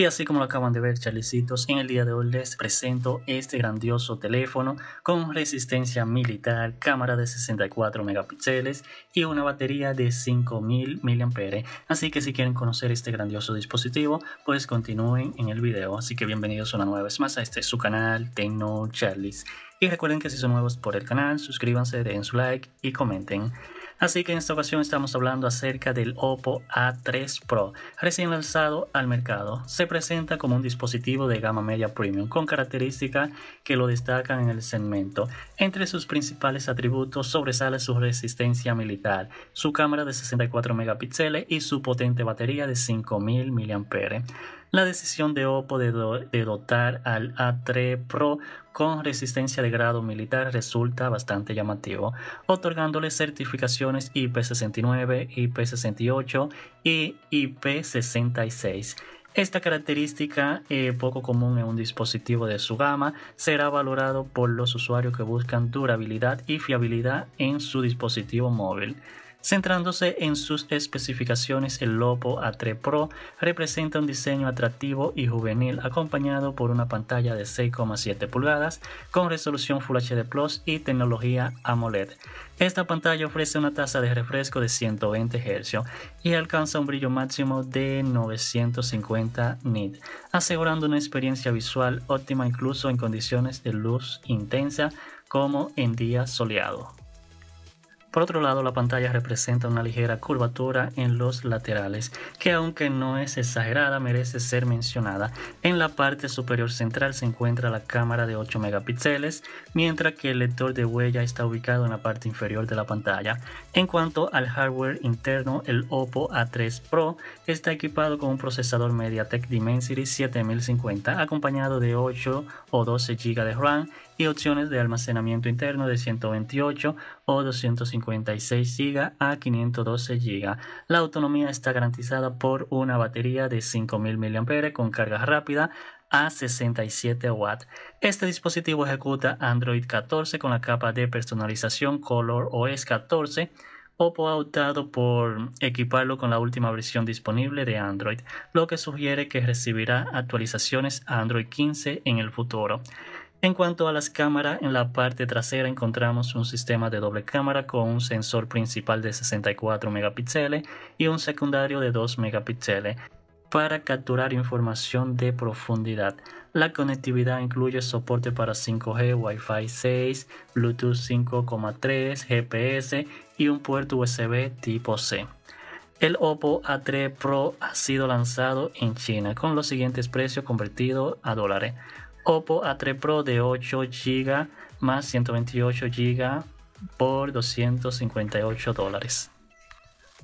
Y así como lo acaban de ver, charlicitos, en el día de hoy les presento este grandioso teléfono con resistencia militar, cámara de 64 megapíxeles y una batería de 5000 mAh. Así que si quieren conocer este grandioso dispositivo, pues continúen en el video. Así que bienvenidos una nueva vez más a este su canal Tecno Charlies. Y recuerden que si son nuevos por el canal, suscríbanse, den su like y comenten. Así que en esta ocasión estamos hablando acerca del Oppo A3 Pro, recién lanzado al mercado. Se presenta como un dispositivo de gama media premium con características que lo destacan en el segmento. Entre sus principales atributos sobresale su resistencia militar, su cámara de 64 megapíxeles y su potente batería de 5000 mAh la decisión de Oppo de, dotar al A3 Pro con resistencia de grado militar resulta bastante llamativo, otorgándole certificaciones IP69, IP68 y IP66. Esta característica eh, poco común en un dispositivo de su gama será valorado por los usuarios que buscan durabilidad y fiabilidad en su dispositivo móvil. Centrándose en sus especificaciones, el Lopo A3 Pro representa un diseño atractivo y juvenil acompañado por una pantalla de 6,7 pulgadas con resolución Full HD Plus y tecnología AMOLED. Esta pantalla ofrece una tasa de refresco de 120 Hz y alcanza un brillo máximo de 950 nit, asegurando una experiencia visual óptima incluso en condiciones de luz intensa como en día soleado. Por otro lado, la pantalla representa una ligera curvatura en los laterales, que aunque no es exagerada, merece ser mencionada. En la parte superior central se encuentra la cámara de 8 megapíxeles, mientras que el lector de huella está ubicado en la parte inferior de la pantalla. En cuanto al hardware interno, el Oppo A3 Pro está equipado con un procesador MediaTek Dimensity 7050, acompañado de 8 o 12 GB de RAM y opciones de almacenamiento interno de 128 o 256 GB a 512 GB. La autonomía está garantizada por una batería de 5000 mAh con carga rápida a 67 W... Este dispositivo ejecuta Android 14 con la capa de personalización Color OS 14. Oppo ha optado por equiparlo con la última versión disponible de Android, lo que sugiere que recibirá actualizaciones a Android 15 en el futuro. En cuanto a las cámaras, en la parte trasera encontramos un sistema de doble cámara con un sensor principal de 64 megapíxeles y un secundario de 2 megapíxeles para capturar información de profundidad. La conectividad incluye soporte para 5G, Wi-Fi 6, Bluetooth 5.3, GPS y un puerto USB tipo C. El Oppo A3 Pro ha sido lanzado en China con los siguientes precios convertidos a dólares. Oppo A3 Pro de 8 GB más 128 GB por 258 dólares.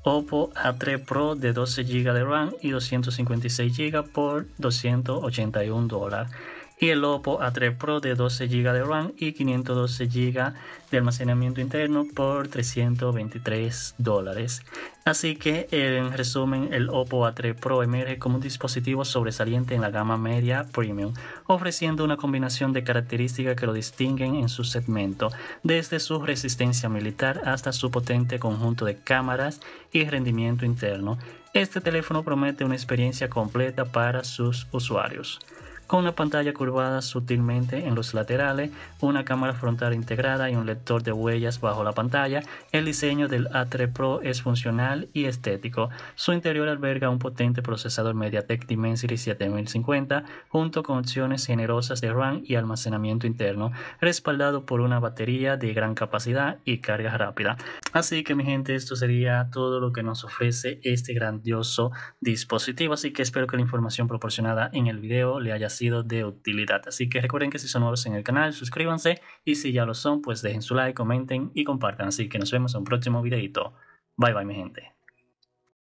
Oppo A3 Pro de 12 GB de RAM y 256 GB por 281 dólares y el Oppo A3 Pro de 12 GB de RAM y 512 GB de almacenamiento interno por 323 dólares. Así que en resumen, el Oppo A3 Pro emerge como un dispositivo sobresaliente en la gama media premium, ofreciendo una combinación de características que lo distinguen en su segmento, desde su resistencia militar hasta su potente conjunto de cámaras y rendimiento interno. Este teléfono promete una experiencia completa para sus usuarios con una pantalla curvada sutilmente en los laterales, una cámara frontal integrada y un lector de huellas bajo la pantalla. El diseño del A3 Pro es funcional y estético. Su interior alberga un potente procesador MediaTek Dimensity 7050 junto con opciones generosas de RAM y almacenamiento interno, respaldado por una batería de gran capacidad y carga rápida. Así que mi gente, esto sería todo lo que nos ofrece este grandioso dispositivo, así que espero que la información proporcionada en el video le haya sido de utilidad. Así que recuerden que si son nuevos en el canal, suscríbanse y si ya lo son, pues dejen su like, comenten y compartan. Así que nos vemos en un próximo videito. Bye bye mi gente.